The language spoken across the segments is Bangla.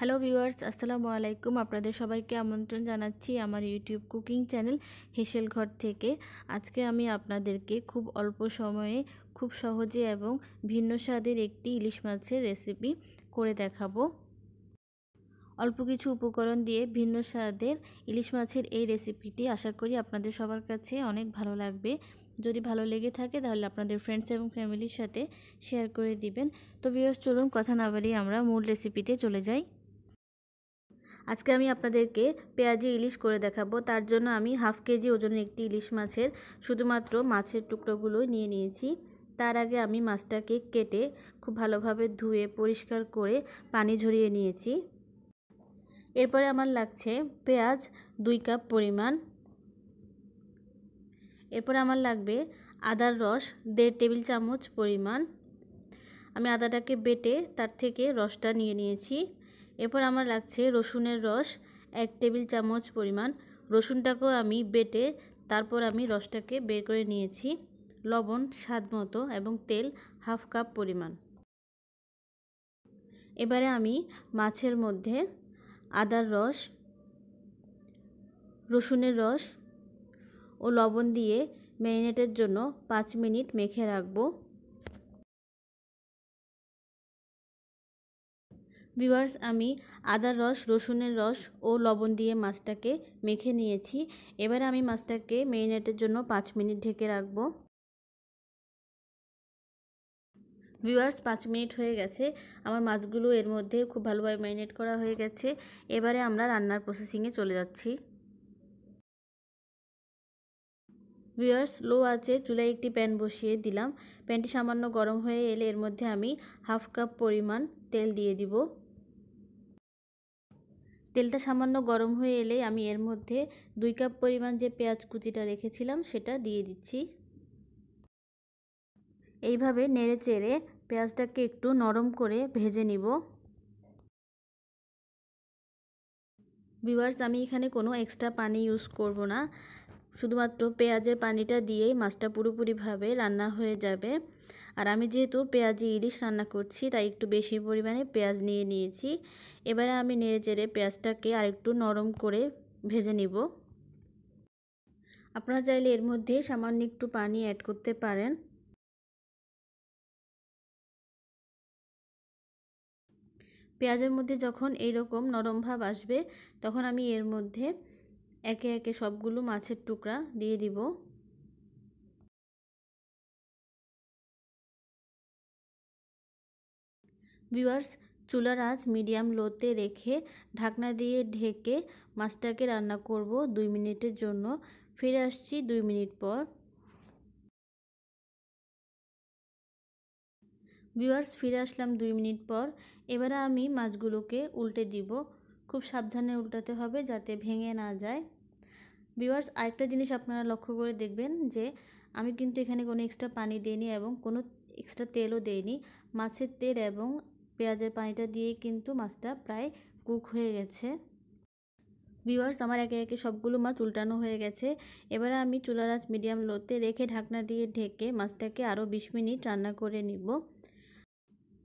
হ্যালো ভিউয়ার্স আসসালামু আলাইকুম আপনাদের সবাইকে আমন্ত্রণ জানাচ্ছি আমার ইউটিউব কুকিং চ্যানেল হেসেল ঘর থেকে আজকে আমি আপনাদেরকে খুব অল্প সময়ে খুব সহজে এবং ভিন্ন স্বাদের একটি ইলিশ মাছের রেসিপি করে দেখাবো অল্প কিছু উপকরণ দিয়ে ভিন্ন স্বাদের ইলিশ মাছের এই রেসিপিটি আশা করি আপনাদের সবার কাছে অনেক ভালো লাগবে যদি ভালো লেগে থাকে তাহলে আপনাদের ফ্রেন্ডস এবং ফ্যামিলির সাথে শেয়ার করে দিবেন তো ভিউয়ার্স চলুন কথা না বাড়িয়ে আমরা মূল রেসিপিতে চলে যাই আজকে আমি আপনাদেরকে পেঁয়াজি ইলিশ করে দেখাবো তার জন্য আমি হাফ কেজি ওজনের একটি ইলিশ মাছের শুধুমাত্র মাছের টুকরোগুলো নিয়ে নিয়েছি তার আগে আমি মাছটাকে কেটে খুব ভালোভাবে ধুয়ে পরিষ্কার করে পানি ঝরিয়ে নিয়েছি এরপরে আমার লাগছে পেঁয়াজ দুই কাপ পরিমাণ এরপরে আমার লাগবে আদার রস দেড় টেবিল চামচ পরিমাণ আমি আদাটাকে বেটে তার থেকে রসটা নিয়ে নিয়েছি এরপর আমার লাগছে রসুনের রস এক টেবিল চামচ পরিমাণ রসুনটাকেও আমি বেটে তারপর আমি রসটাকে বের করে নিয়েছি লবণ স্বাদ মতো এবং তেল হাফ কাপ পরিমাণ এবারে আমি মাছের মধ্যে আদার রস রসুনের রস ও লবণ দিয়ে ম্যারিনেটের জন্য পাঁচ মিনিট মেখে রাখবো ভিওয়ার্স আমি আদার রস রসুনের রস ও লবণ দিয়ে মাছটাকে মেখে নিয়েছি এবারে আমি মাছটাকে মেরিনেটের জন্য পাঁচ মিনিট ঢেকে রাখবো ভিওয়ার্স পাঁচ মিনিট হয়ে গেছে আমার মাছগুলো এর মধ্যে খুব ভালোভাবে মেরিনেট করা হয়ে গেছে এবারে আমরা রান্নার প্রসেসিংয়ে চলে যাচ্ছি ভিওয়ার্স লো আছে চুলায় একটি প্যান বসিয়ে দিলাম প্যানটি সামান্য গরম হয়ে এলে এর মধ্যে আমি হাফ কাপ পরিমাণ তেল দিয়ে দিব তেলটা সামান্য গরম হয়ে এলেই আমি এর মধ্যে দুই কাপ পরিমাণ যে পেঁয়াজ কুচিটা রেখেছিলাম সেটা দিয়ে দিচ্ছি এইভাবে নেড়ে চেড়ে পেঁয়াজটাকে একটু নরম করে ভেজে নিব বিভার্স আমি এখানে কোনো এক্সট্রা পানি ইউজ করব না শুধুমাত্র পেঁয়াজের পানিটা দিয়েই মাছটা পুরোপুরিভাবে রান্না হয়ে যাবে আর আমি যেহেতু পেঁয়াজি ইলিশ রান্না করছি তাই একটু বেশি পরিমাণে পেঁয়াজ নিয়ে নিয়েছি এবারে আমি নেড়ে চেড়ে পেঁয়াজটাকে আরেকটু নরম করে ভেজে নিব আপনারা চাইলে এর মধ্যে সামান্য একটু পানি অ্যাড করতে পারেন পেঁয়াজের মধ্যে যখন এইরকম নরম ভাব আসবে তখন আমি এর মধ্যে একে একে সবগুলো মাছের টুকরা দিয়ে দিব ভিউয়ার্স চুলার আঁচ মিডিয়াম লোতে রেখে ঢাকনা দিয়ে ঢেকে মাছটাকে রান্না করব দুই মিনিটের জন্য ফিরে আসছি দুই মিনিট পর ভিউয়ার্স ফিরে আসলাম দুই মিনিট পর এবারে আমি মাছগুলোকে উল্টে দিব খুব সাবধানে উল্টাতে হবে যাতে ভেঙে না যায় ভিউয়ার্স আরেকটা জিনিস আপনারা লক্ষ্য করে দেখবেন যে আমি কিন্তু এখানে কোনো এক্সট্রা পানি দিইনি এবং কোনো এক্সট্রা তেলও দেইনি মাছের তেল এবং পেঁয়াজের পানিটা দিয়েই কিন্তু মাছটা প্রায় কুক হয়ে গেছে ভিওয়ার্স আমার একে একে সবগুলো মাছ উল্টানো হয়ে গেছে এবারে আমি চুলার আঁচ মিডিয়াম লোতে রেখে ঢাকনা দিয়ে ঢেকে মাছটাকে আরও বিশ মিনিট রান্না করে নিব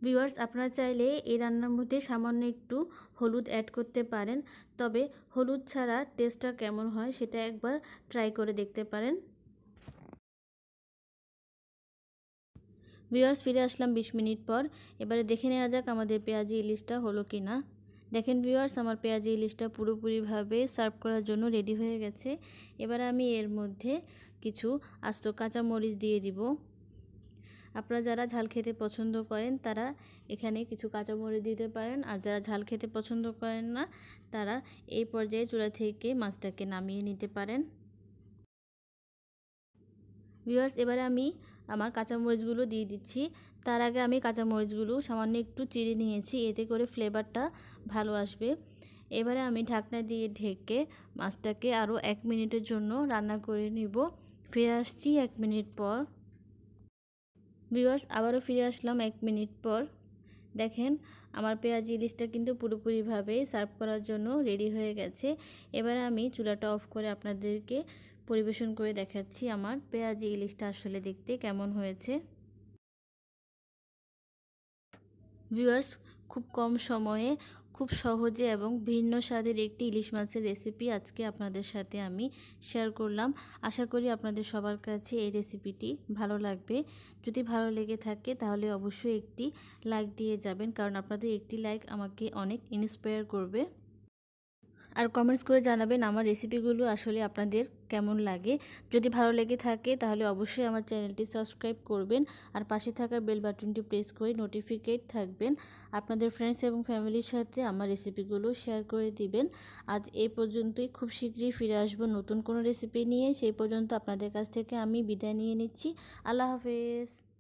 ভিওয়ার্স আপনারা চাইলে এই রান্নার মধ্যে সামান্য একটু হলুদ অ্যাড করতে পারেন তবে হলুদ ছাড়া টেস্টটা কেমন হয় সেটা একবার ট্রাই করে দেখতে পারেন ভিওয়ার্স ফিরে আসলাম বিশ মিনিট পর এবারে দেখে নেওয়া যাক আমাদের পেঁয়াজি ইলিশটা হলো কি না দেখেন ভিউয়ার্স আমার পেঁয়াজি ইলিশটা পুরোপুরিভাবে সার্ভ করার জন্য রেডি হয়ে গেছে এবার আমি এর মধ্যে কিছু আস্ত কাঁচামরিচ দিয়ে দিব আপনারা যারা ঝাল খেতে পছন্দ করেন তারা এখানে কিছু কাঁচামরিচ দিতে পারেন আর যারা ঝাল খেতে পছন্দ করেন না তারা এই পর্যায়ে চূড়া থেকে মাছটাকে নামিয়ে নিতে পারেন ভিউয়ার্স এবারে আমি আমার কাঁচামরিচগুলো দিয়ে দিচ্ছি তার আগে আমি কাঁচামরিচগুলো সামান্য একটু চিড়ে নিয়েছি এতে করে ফ্লেভারটা ভালো আসবে এবারে আমি ঢাকনা দিয়ে ঢেকে মাছটাকে আরও এক মিনিটের জন্য রান্না করে নিব ফিরে আসছি এক মিনিট পর ভিওয়ার্স আবারও ফিরে আসলাম এক মিনিট পর দেখেন আমার পেঁয়াজ ইলিশটা কিন্তু পুরোপুরিভাবে সার্ভ করার জন্য রেডি হয়ে গেছে এবারে আমি চুলাটা অফ করে আপনাদেরকে পরিবেশন করে দেখাচ্ছি আমার পেঁয়াজি ইলিশটা আসলে দেখতে কেমন হয়েছে ভিউয়ার্স খুব কম সময়ে খুব সহজে এবং ভিন্ন স্বাদের একটি ইলিশ মাছের রেসিপি আজকে আপনাদের সাথে আমি শেয়ার করলাম আশা করি আপনাদের সবার কাছে এই রেসিপিটি ভালো লাগবে যদি ভালো লেগে থাকে তাহলে অবশ্যই একটি লাইক দিয়ে যাবেন কারণ আপনাদের একটি লাইক আমাকে অনেক ইন্সপায়ার করবে আর কমেন্টস করে জানাবেন আমার রেসিপিগুলো আসলে আপনাদের কেমন লাগে যদি ভালো লেগে থাকে তাহলে অবশ্যই আমার চ্যানেলটি সাবস্ক্রাইব করবেন আর পাশে থাকা বেল বাটনটি প্রেস করে নোটিফিকেট থাকবেন আপনাদের ফ্রেন্ডস এবং ফ্যামিলির সাথে আমার রেসিপিগুলো শেয়ার করে দিবেন আজ এই পর্যন্তই খুব শীঘ্রই ফিরে আসবো নতুন কোনো রেসিপি নিয়ে সেই পর্যন্ত আপনাদের কাছ থেকে আমি বিদায় নিয়ে নিচ্ছি আল্লাহ হাফেজ